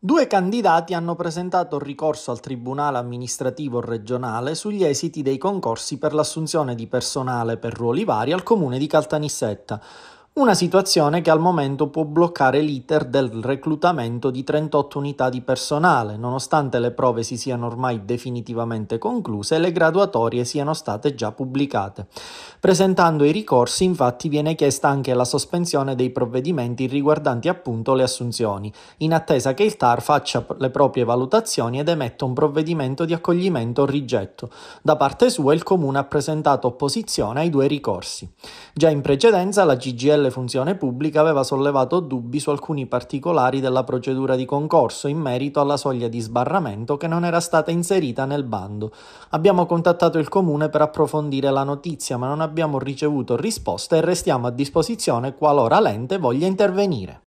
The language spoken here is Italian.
Due candidati hanno presentato ricorso al Tribunale amministrativo regionale sugli esiti dei concorsi per l'assunzione di personale per ruoli vari al comune di Caltanissetta una situazione che al momento può bloccare l'iter del reclutamento di 38 unità di personale, nonostante le prove si siano ormai definitivamente concluse e le graduatorie siano state già pubblicate. Presentando i ricorsi, infatti, viene chiesta anche la sospensione dei provvedimenti riguardanti appunto le assunzioni, in attesa che il TAR faccia le proprie valutazioni ed emetta un provvedimento di accoglimento o rigetto. Da parte sua il Comune ha presentato opposizione ai due ricorsi. Già in precedenza la GGL Funzione Pubblica aveva sollevato dubbi su alcuni particolari della procedura di concorso in merito alla soglia di sbarramento che non era stata inserita nel bando. Abbiamo contattato il Comune per approfondire la notizia, ma non abbiamo ricevuto risposta e restiamo a disposizione qualora l'ente voglia intervenire.